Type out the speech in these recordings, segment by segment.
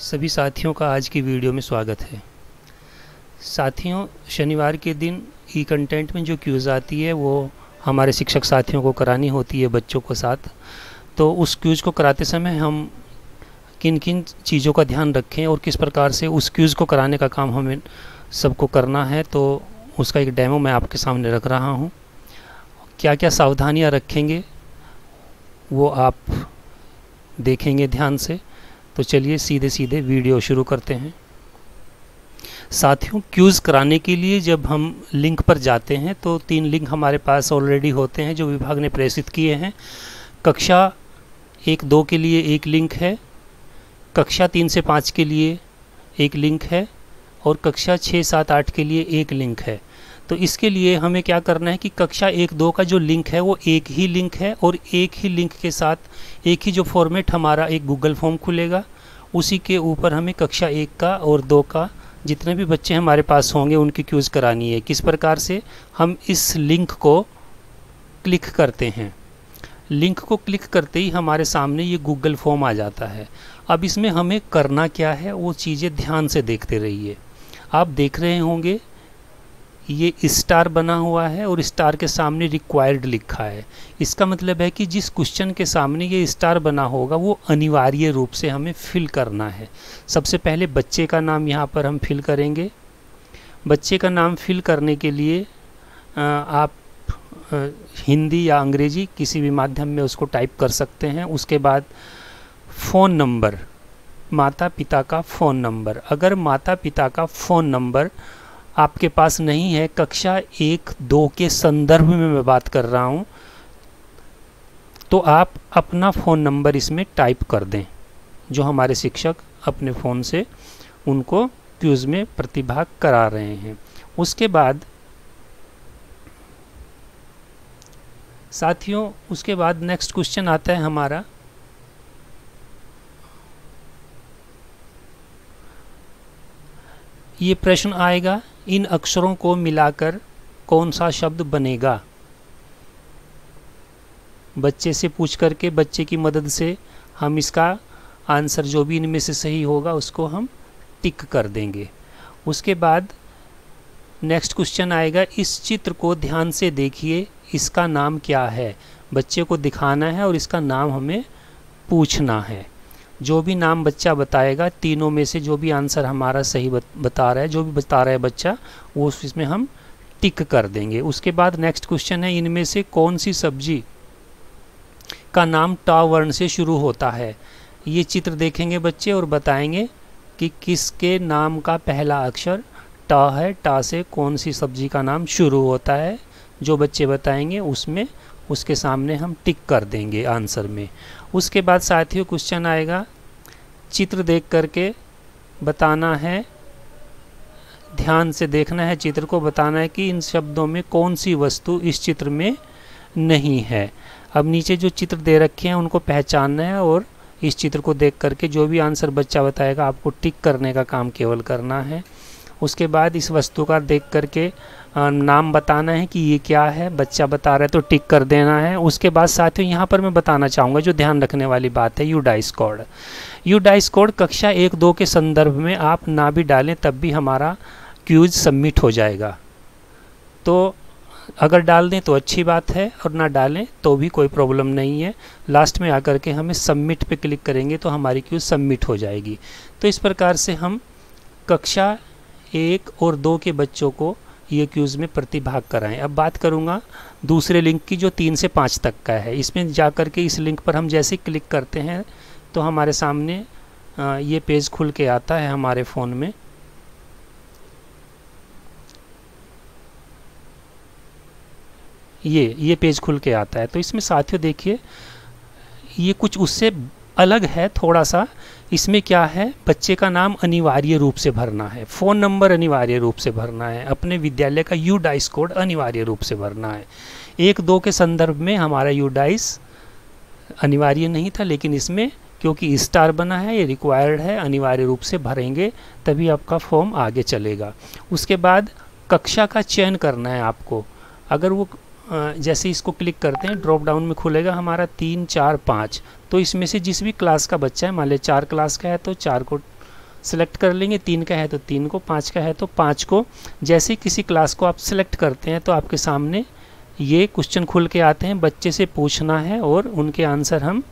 सभी साथियों का आज की वीडियो में स्वागत है साथियों शनिवार के दिन ई कंटेंट में जो क्यूज़ आती है वो हमारे शिक्षक साथियों को करानी होती है बच्चों के साथ तो उस क्यूज़ को कराते समय हम किन किन चीज़ों का ध्यान रखें और किस प्रकार से उस क्यूज़ को कराने का काम हमें सबको करना है तो उसका एक डेमो मैं आपके सामने रख रहा हूँ क्या क्या सावधानियाँ रखेंगे वो आप देखेंगे ध्यान से तो चलिए सीधे सीधे वीडियो शुरू करते हैं साथियों क्यूज़ कराने के लिए जब हम लिंक पर जाते हैं तो तीन लिंक हमारे पास ऑलरेडी होते हैं जो विभाग ने प्रेषित किए हैं कक्षा एक दो के लिए एक लिंक है कक्षा तीन से पाँच के लिए एक लिंक है और कक्षा छः सात आठ के लिए एक लिंक है तो इसके लिए हमें क्या करना है कि कक्षा एक दो का जो लिंक है वो एक ही लिंक है और एक ही लिंक के साथ एक ही जो फॉर्मेट हमारा एक गूगल फॉर्म खुलेगा उसी के ऊपर हमें कक्षा एक का और दो का जितने भी बच्चे हमारे पास होंगे उनकी क्यूज़ करानी है किस प्रकार से हम इस लिंक को क्लिक करते हैं लिंक को क्लिक करते ही हमारे सामने ये गूगल फॉर्म आ जाता है अब इसमें हमें करना क्या है वो चीज़ें ध्यान से देखते रहिए आप देख रहे होंगे ये स्टार बना हुआ है और स्टार के सामने रिक्वायर्ड लिखा है इसका मतलब है कि जिस क्वेश्चन के सामने ये स्टार बना होगा वो अनिवार्य रूप से हमें फिल करना है सबसे पहले बच्चे का नाम यहाँ पर हम फिल करेंगे बच्चे का नाम फिल करने के लिए आप हिंदी या अंग्रेजी किसी भी माध्यम में उसको टाइप कर सकते हैं उसके बाद फ़ोन नंबर माता पिता का फ़ोन नंबर अगर माता पिता का फ़ोन नंबर आपके पास नहीं है कक्षा एक दो के संदर्भ में मैं बात कर रहा हूँ तो आप अपना फ़ोन नंबर इसमें टाइप कर दें जो हमारे शिक्षक अपने फ़ोन से उनको क्यूज़ में प्रतिभाग करा रहे हैं उसके बाद साथियों उसके बाद नेक्स्ट क्वेश्चन आता है हमारा ये प्रश्न आएगा इन अक्षरों को मिलाकर कौन सा शब्द बनेगा बच्चे से पूछ करके बच्चे की मदद से हम इसका आंसर जो भी इनमें से सही होगा उसको हम टिक कर देंगे उसके बाद नेक्स्ट क्वेश्चन आएगा इस चित्र को ध्यान से देखिए इसका नाम क्या है बच्चे को दिखाना है और इसका नाम हमें पूछना है जो भी नाम बच्चा बताएगा तीनों में से जो भी आंसर हमारा सही बता रहा है जो भी बता रहा है बच्चा वो इसमें हम टिक कर देंगे उसके बाद नेक्स्ट क्वेश्चन है इनमें से कौन सी सब्जी का नाम टावर्ण वर्ण से शुरू होता है ये चित्र देखेंगे बच्चे और बताएंगे कि किसके नाम का पहला अक्षर टा है टा से कौन सी सब्जी का नाम शुरू होता है जो बच्चे बताएंगे उसमें उसके सामने हम टिक कर देंगे आंसर में उसके बाद साथियों क्वेश्चन आएगा चित्र देख करके बताना है ध्यान से देखना है चित्र को बताना है कि इन शब्दों में कौन सी वस्तु इस चित्र में नहीं है अब नीचे जो चित्र दे रखे हैं उनको पहचानना है और इस चित्र को देख करके जो भी आंसर बच्चा बताएगा आपको टिक करने का काम केवल करना है उसके बाद इस वस्तु का देख करके नाम बताना है कि ये क्या है बच्चा बता रहा है तो टिक कर देना है उसके बाद साथियों यहाँ पर मैं बताना चाहूँगा जो ध्यान रखने वाली बात है U DISE code DISE code कक्षा एक दो के संदर्भ में आप ना भी डालें तब भी हमारा क्यूज सबमिट हो जाएगा तो अगर डाल दें तो अच्छी बात है और ना डालें तो भी कोई प्रॉब्लम नहीं है लास्ट में आकर के हमें सबमिट पे क्लिक करेंगे तो हमारी क्यूज सबमिट हो जाएगी तो इस प्रकार से हम कक्षा एक और दो के बच्चों को ये क्यूज़ में प्रतिभाग कराएं अब बात करूँगा दूसरे लिंक की जो तीन से पाँच तक का है इसमें जा कर के इस लिंक पर हम जैसे क्लिक करते हैं तो हमारे सामने ये पेज खुल के आता है हमारे फ़ोन में ये ये पेज खुल के आता है तो इसमें साथियों देखिए ये कुछ उससे अलग है थोड़ा सा इसमें क्या है बच्चे का नाम अनिवार्य रूप से भरना है फ़ोन नंबर अनिवार्य रूप से भरना है अपने विद्यालय का यू डाइस कोड अनिवार्य रूप से भरना है एक दो के संदर्भ में हमारा यू डाइस अनिवार्य नहीं था लेकिन इसमें क्योंकि स्टार बना है ये रिक्वायर्ड है अनिवार्य रूप से भरेंगे तभी आपका फॉर्म आगे चलेगा उसके बाद कक्षा का चयन करना है आपको अगर वो जैसे इसको क्लिक करते हैं ड्रॉप डाउन में खुलेगा हमारा तीन चार पाँच तो इसमें से जिस भी क्लास का बच्चा है मान लिया चार क्लास का है तो चार को सेलेक्ट कर लेंगे तीन का है तो तीन को पाँच का है तो पाँच को जैसे किसी क्लास को आप सिलेक्ट करते हैं तो आपके सामने ये क्वेश्चन खुल के आते हैं बच्चे से पूछना है और उनके आंसर हम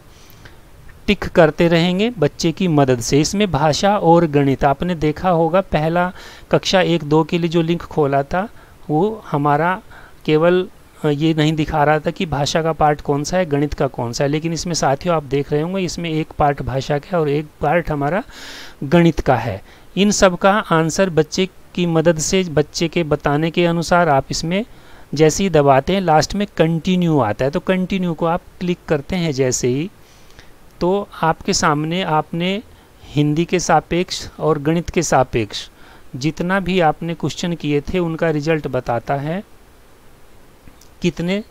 टिक करते रहेंगे बच्चे की मदद से इसमें भाषा और गणित आपने देखा होगा पहला कक्षा एक दो के लिए जो लिंक खोला था वो हमारा केवल ये नहीं दिखा रहा था कि भाषा का पार्ट कौन सा है गणित का कौन सा है लेकिन इसमें साथियों आप देख रहे होंगे इसमें एक पार्ट भाषा का और एक पार्ट हमारा गणित का है इन सब का आंसर बच्चे की मदद से बच्चे के बताने के अनुसार आप इसमें जैसे ही दबाते हैं लास्ट में कंटिन्यू आता है तो कंटिन्यू को आप क्लिक करते हैं जैसे ही तो आपके सामने आपने हिंदी के सापेक्ष और गणित के सापेक्ष जितना भी आपने क्वेश्चन किए थे उनका रिजल्ट बताता है कितने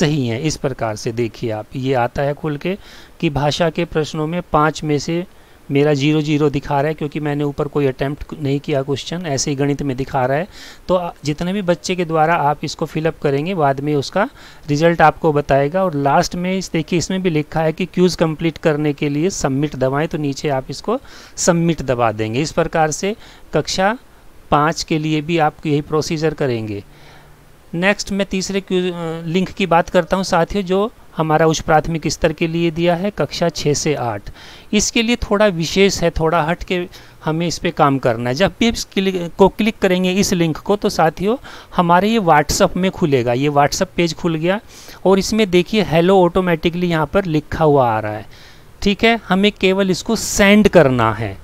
सही हैं इस प्रकार से देखिए आप ये आता है खुल के कि भाषा के प्रश्नों में पाँच में से मेरा जीरो जीरो दिखा रहा है क्योंकि मैंने ऊपर कोई अटैम्प्ट नहीं किया क्वेश्चन ऐसे ही गणित में दिखा रहा है तो जितने भी बच्चे के द्वारा आप इसको फिलअप करेंगे बाद में उसका रिजल्ट आपको बताएगा और लास्ट में इस देखिए इसमें भी लिखा है कि क्यूज़ कंप्लीट करने के लिए सबमिट दबाएं तो नीचे आप इसको सबमिट दबा देंगे इस प्रकार से कक्षा पाँच के लिए भी आप यही प्रोसीजर करेंगे नेक्स्ट मैं तीसरे लिंक की बात करता हूँ साथियों जो हमारा उच्च प्राथमिक स्तर के लिए दिया है कक्षा छः से आठ इसके लिए थोड़ा विशेष है थोड़ा हट के हमें इस पर काम करना है जब भी इस क्लिक को क्लिक करेंगे इस लिंक को तो साथियों हमारे ये व्हाट्सअप में खुलेगा ये व्हाट्सअप पेज खुल गया और इसमें देखिए हेलो ऑटोमेटिकली यहाँ पर लिखा हुआ आ रहा है ठीक है हमें केवल इसको सेंड करना है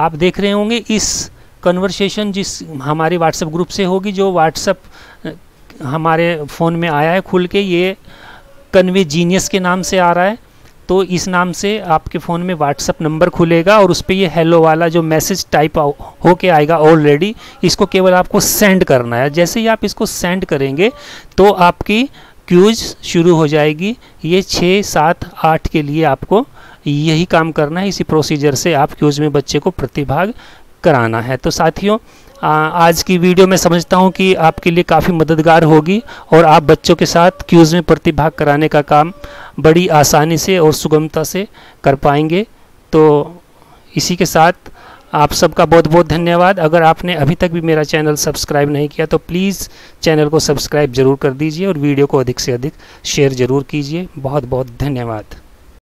आप देख रहे होंगे इस कन्वर्सेशन जिस हमारे व्हाट्सएप ग्रुप से होगी जो व्हाट्सएप हमारे फ़ोन में आया है खुल के ये कन्वे जीनियस के नाम से आ रहा है तो इस नाम से आपके फ़ोन में व्हाट्सअप नंबर खुलेगा और उस पर ये हेलो वाला जो मैसेज टाइप हो के आएगा ऑलरेडी इसको केवल आपको सेंड करना है जैसे ही आप इसको सेंड करेंगे तो आपकी क्यूज शुरू हो जाएगी ये छः सात आठ के लिए आपको यही काम करना है इसी प्रोसीजर से आप क्यूज में बच्चे को प्रतिभाग कराना है तो साथियों आज की वीडियो मैं समझता हूँ कि आपके लिए काफ़ी मददगार होगी और आप बच्चों के साथ क्यूज़ में प्रतिभाग कराने का काम बड़ी आसानी से और सुगमता से कर पाएंगे तो इसी के साथ आप सबका बहुत बहुत धन्यवाद अगर आपने अभी तक भी मेरा चैनल सब्सक्राइब नहीं किया तो प्लीज़ चैनल को सब्सक्राइब ज़रूर कर दीजिए और वीडियो को अधिक से अधिक शेयर ज़रूर कीजिए बहुत बहुत धन्यवाद